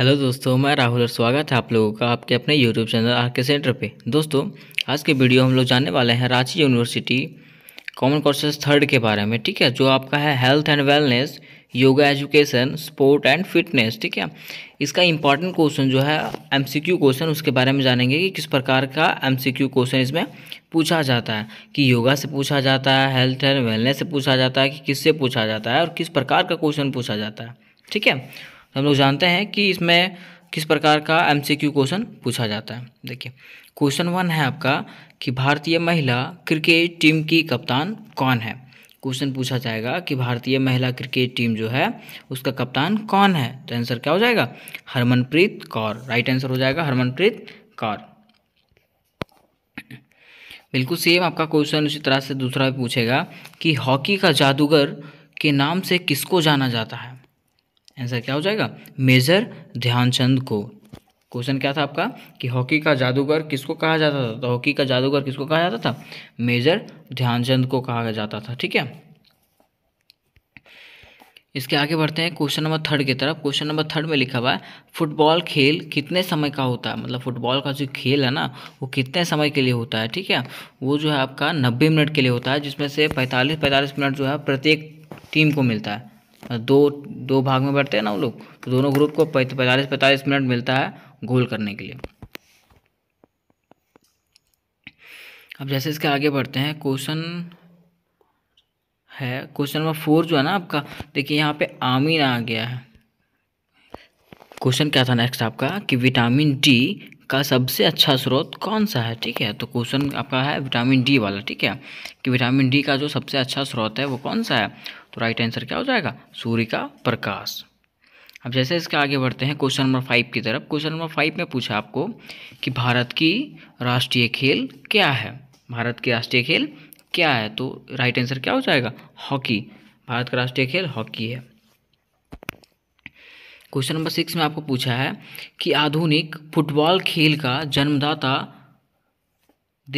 hello दोस्तों मैं राहुल और स्वागत है आप लोगों का आपके अपने YouTube channel R K centre पे दोस्तों आज के वीडियो हम लोग जानने वाले हैं Ranchi university common courses third के बारे में ठीक है जो आपका है health and wellness yoga education sport and fitness ठीक है इसका इंपॉर्टेंट क्वेश्चन जो है एम क्वेश्चन उसके बारे में जानेंगे कि किस प्रकार का एम क्वेश्चन इसमें पूछा जाता है कि योगा से पूछा जाता है हेल्थ एंड वेलनेस से पूछा जाता है कि किससे पूछा जाता है और किस प्रकार का क्वेश्चन पूछा जाता है ठीक है हम लोग जानते हैं कि इसमें किस प्रकार का क्यू क्वेश्चन पूछा जाता है देखिए क्वेश्चन वन है आपका कि भारतीय महिला क्रिकेट टीम की कप्तान कौन है क्वेश्चन पूछा जाएगा कि भारतीय महिला क्रिकेट टीम जो है उसका कप्तान कौन है तो आंसर क्या हो जाएगा हरमनप्रीत कौर राइट आंसर हो जाएगा हरमनप्रीत कौर बिल्कुल सेम आपका क्वेश्चन उसी तरह से दूसरा भी पूछेगा कि हॉकी का जादूगर के नाम से किसको जाना जाता है आंसर क्या हो जाएगा मेजर ध्यानचंद को क्वेश्चन क्या था आपका कि हॉकी का जादूगर किसको कहा जाता था तो हॉकी का जादूगर किसको कहा जाता था मेजर ध्यानचंद को कहा जाता था ठीक है इसके आगे बढ़ते हैं क्वेश्चन नंबर थर्ड की तरफ क्वेश्चन नंबर थर्ड में लिखा हुआ है फुटबॉल खेल कितने समय का होता है मतलब फुटबॉल का जो खेल है ना वो कितने समय के लिए होता है ठीक है वो जो है आपका नब्बे मिनट के लिए होता है जिसमें से पैंतालीस पैंतालीस मिनट जो है प्रत्येक टीम को मिलता है दो दो भाग में बढ़ते हैं ना वो लोग तो दोनों ग्रुप को पैंतालीस पैंतालीस मिनट मिलता है गोल करने के लिए अब जैसे इसके आगे बढ़ते हैं क्वेश्चन है क्वेश्चन नंबर फोर जो है ना आपका देखिए यहाँ पे आमीन आ गया है क्वेश्चन क्या था नेक्स्ट आपका कि विटामिन डी का सबसे अच्छा स्रोत कौन सा है ठीक है तो क्वेश्चन आपका है विटामिन डी वाला ठीक है कि विटामिन डी का जो सबसे अच्छा स्रोत है वो कौन सा है तो राइट आंसर क्या हो जाएगा सूर्य का प्रकाश अब जैसे इसके आगे बढ़ते हैं क्वेश्चन नंबर फाइव की तरफ क्वेश्चन नंबर फाइव में पूछा आपको कि भारत की राष्ट्रीय खेल क्या है भारत की राष्ट्रीय खेल क्या है तो राइट आंसर क्या हो जाएगा हॉकी भारत का राष्ट्रीय खेल हॉकी है क्वेश्चन नंबर सिक्स में आपको पूछा है कि आधुनिक फुटबॉल खेल का जन्मदाता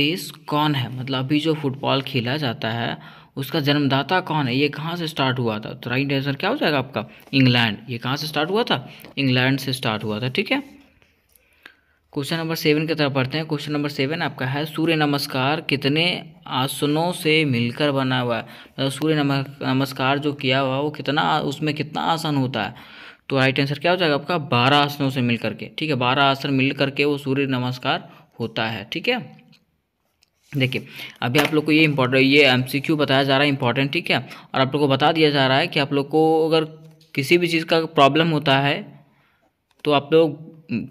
देश कौन है मतलब अभी जो फुटबॉल खेला जाता है उसका जन्मदाता कौन है ये कहाँ से स्टार्ट हुआ था तो राइट आंसर क्या हो जाएगा आपका इंग्लैंड ये कहाँ से स्टार्ट हुआ था इंग्लैंड से स्टार्ट हुआ था ठीक है क्वेश्चन नंबर सेवन की तरफ पढ़ते हैं क्वेश्चन नंबर सेवन आपका है सूर्य नमस्कार कितने आसनों से मिलकर बना हुआ है मतलब सूर्य नमस्कार जो किया हुआ वो कितना उसमें कितना आसन होता है तो राइट आंसर क्या हो जाएगा आपका बारह आसनों से मिल के ठीक है बारह आसन मिल करके वो सूर्य नमस्कार होता है ठीक है देखिए अभी आप लोग को ये इम्पोर्टेंट ये एमसीक्यू बताया जा रहा है इम्पोर्टेंट ठीक है और आप लोग को बता दिया जा रहा है कि आप लोग को अगर किसी भी चीज़ का प्रॉब्लम होता है तो आप लोग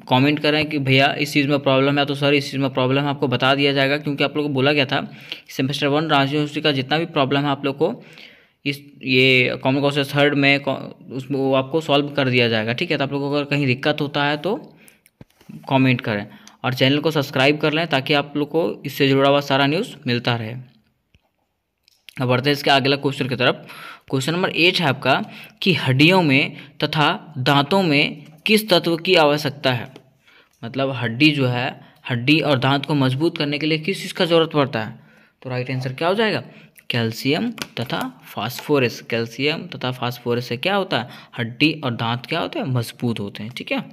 कमेंट करें कि भैया इस चीज़ में प्रॉब्लम है तो सर इस चीज़ में प्रॉब्लम है आपको बता दिया जाएगा क्योंकि आप लोग को बोला गया था सेमेस्टर वन रांची यूनिवर्सिटी का जितना भी प्रॉब्लम है आप लोग को इस ये कॉमन कॉर्सेस थर्ड में उसमें वो आपको सॉल्व कर दिया जाएगा ठीक है तो आप लोग को अगर कहीं दिक्कत होता है तो कॉमेंट करें और चैनल को सब्सक्राइब कर लें ताकि आप लोग को इससे जुड़ा हुआ सारा न्यूज़ मिलता रहे अब बढ़ते हैं इसके अगला क्वेश्चन की तरफ क्वेश्चन नंबर एट है आपका कि हड्डियों में तथा दांतों में किस तत्व की आवश्यकता है मतलब हड्डी जो है हड्डी और दांत को मजबूत करने के लिए किस चीज़ का ज़रूरत पड़ता है तो राइट आंसर क्या हो जाएगा कैल्शियम तथा फास्फोरस कैल्शियम तथा फास्फोरस से क्या होता है हड्डी और दांत क्या होते हैं मजबूत होते हैं ठीक है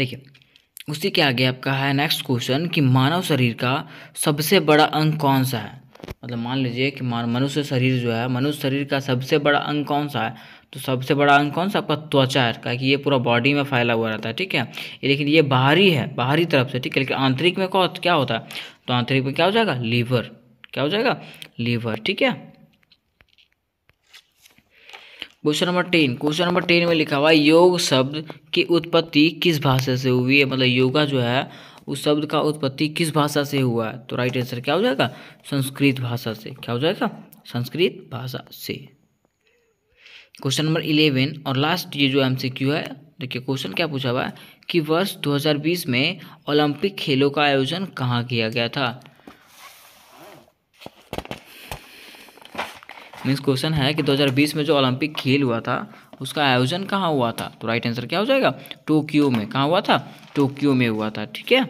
देखिए उसी के आगे आपका है नेक्स्ट क्वेश्चन कि मानव शरीर का सबसे बड़ा अंग कौन सा है मतलब मान लीजिए कि मान मनुष्य शरीर जो है मनुष्य शरीर का सबसे बड़ा अंग कौन सा है तो सबसे बड़ा अंग कौन सा आपका त्वचा है क्या कि ये पूरा बॉडी में फैला हुआ रहता है ठीक है लेकिन ये बाहरी है बाहरी तरफ से ठीक है लेकिन आंतरिक में कौन क्या होता है तो आंतरिक में क्या हो जाएगा लीवर क्या हो जाएगा लीवर ठीक है question number ten question number ten में लिखा हुआ है योग शब्द की उत्पत्ति किस भाषा से हुई है मतलब योगा जो है उस शब्द का उत्पत्ति किस भाषा से हुआ है तो राइट आंसर क्या हो जाएगा संस्कृत भाषा से क्या हो जाएगा संस्कृत भाषा से क्वेश्चन नंबर इलेवन और लास्ट ये जो एम है देखिए क्वेश्चन क्या पूछा हुआ है कि वर्ष 2020 में ओलंपिक खेलों का आयोजन कहाँ किया गया था मीन्स क्वेश्चन है कि 2020 में जो ओलंपिक खेल हुआ था उसका आयोजन कहाँ हुआ था तो राइट आंसर क्या हो जाएगा टोक्यो में कहाँ हुआ था टोक्यो में हुआ था ठीक है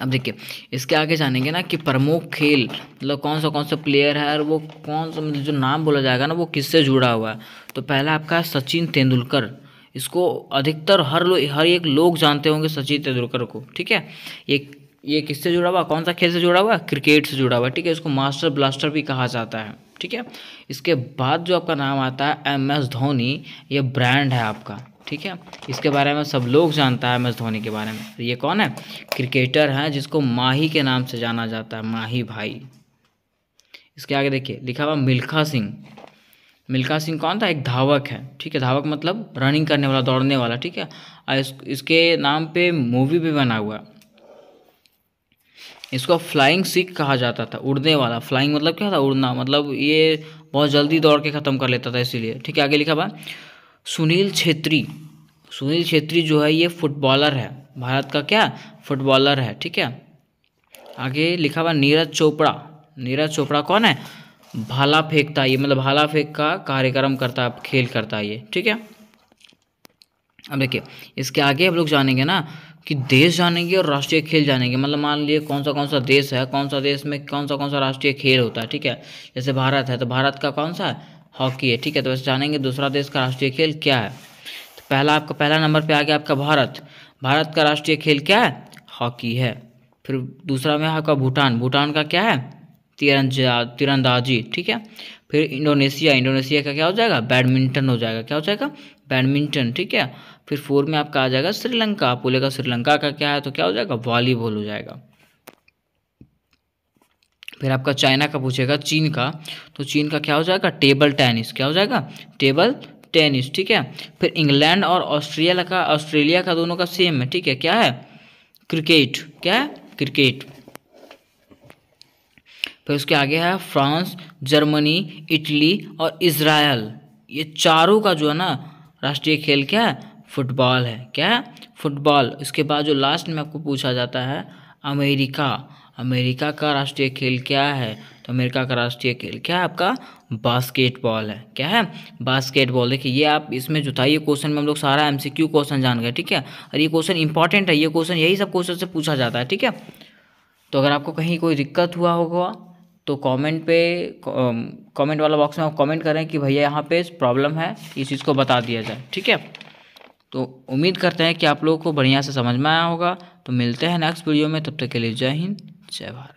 अब देखिए इसके आगे जानेंगे ना कि प्रमुख खेल मतलब कौन सा कौन सा प्लेयर है और वो कौन सा मतलब जो नाम बोला जाएगा ना वो किससे जुड़ा हुआ है तो पहला आपका सचिन तेंदुलकर इसको अधिकतर हर लोग हर एक लोग जानते होंगे सचिन तेंदुलकर को ठीक है ये ये किससे जुड़ा हुआ कौन सा खेल से जुड़ा हुआ क्रिकेट से जुड़ा हुआ ठीक है इसको मास्टर ब्लास्टर भी कहा जाता है ठीक है इसके बाद जो आपका नाम आता है एम एस धोनी ये ब्रांड है आपका ठीक है इसके बारे में सब लोग जानता है एम एस धोनी के बारे में तो ये कौन है क्रिकेटर हैं जिसको माही के नाम से जाना जाता है माही भाई इसके आगे देखिए लिखा हुआ मिल्खा सिंह मिल्खा सिंह कौन था एक धावक है ठीक है धावक मतलब रनिंग करने वाला दौड़ने वाला ठीक है इस, इसके नाम पे मूवी भी बना हुआ इसको फ्लाइंग सिक कहा जाता था उड़ने वाला फ्लाइंग मतलब क्या था उड़ना मतलब ये बहुत जल्दी दौड़ के ख़त्म कर लेता था इसीलिए ठीक है आगे लिखा बा सुनील छेत्री सुनील छेत्री जो है ये फुटबॉलर है भारत का क्या फुटबॉलर है ठीक है आगे लिखा हुआ नीरज चोपड़ा नीरज चोपड़ा कौन है भाला फेंकता ये मतलब भाला फेंक का कार्यक्रम करता खेल करता है ये ठीक है अब देखिए इसके आगे हम लोग जानेंगे ना कि देश जानेंगे और राष्ट्रीय खेल जानेंगे मतलब मान लीजिए कौन सा कौन सा देश है कौन सा देश में कौन सा कौन सा राष्ट्रीय खेल होता है ठीक है जैसे भारत है तो भारत का कौन सा है हॉकी है ठीक है तो वैसे जानेंगे दूसरा देश का राष्ट्रीय खेल क्या है तो पहला आपका पहला नंबर पर आ गया आपका भारत भारत का राष्ट्रीय खेल क्या है हॉकी है फिर दूसरा में आपका भूटान भूटान का क्या है तिरंजा तिरंदाजी ठीक है फिर इंडोनेशिया इंडोनेशिया का क्या हो जाएगा बैडमिंटन हो जाएगा क्या हो जाएगा बैडमिंटन ठीक है फिर फोर में आपका आ जाएगा श्रीलंका आप बोलेगा श्रीलंका का क्या है तो क्या हो जाएगा वॉलीबॉल हो जाएगा फिर आपका चाइना का पूछेगा चीन का तो चीन का क्या हो जाएगा टेबल टेनिस क्या हो जाएगा टेबल टेनिस ठीक है फिर इंग्लैंड और ऑस्ट्रेलिया का ऑस्ट्रेलिया का दोनों का सेम है ठीक है क्या है क्रिकेट क्या है क्रिकेट फिर उसके आगे है फ्रांस जर्मनी इटली और इसराइल ये चारों का जो है ना राष्ट्रीय खेल क्या है फुटबॉल है क्या है फुटबॉल इसके बाद जो लास्ट में आपको पूछा जाता है अमेरिका अमेरिका का राष्ट्रीय खेल क्या है तो अमेरिका का राष्ट्रीय खेल क्या है आपका बास्केटबॉल है क्या है बास्केटबॉल देखिए ये आप इसमें जो था ये क्वेश्चन में हम लोग सारा एमसीक्यू क्वेश्चन जान गए ठीक है और ये क्वेश्चन इंपॉर्टेंट है ये क्वेश्चन यही सब क्वेश्चन से पूछा जाता है ठीक है तो अगर आपको कहीं कोई दिक्कत हुआ होगा तो कमेंट पे कमेंट um, वाला बॉक्स में आप कमेंट करें कि भैया यहाँ पे प्रॉब्लम है इस चीज़ को बता दिया जाए ठीक है तो उम्मीद करते हैं कि आप लोगों को बढ़िया से समझ में आया होगा तो मिलते हैं नेक्स्ट वीडियो में तब तक के लिए जय हिंद जय भारत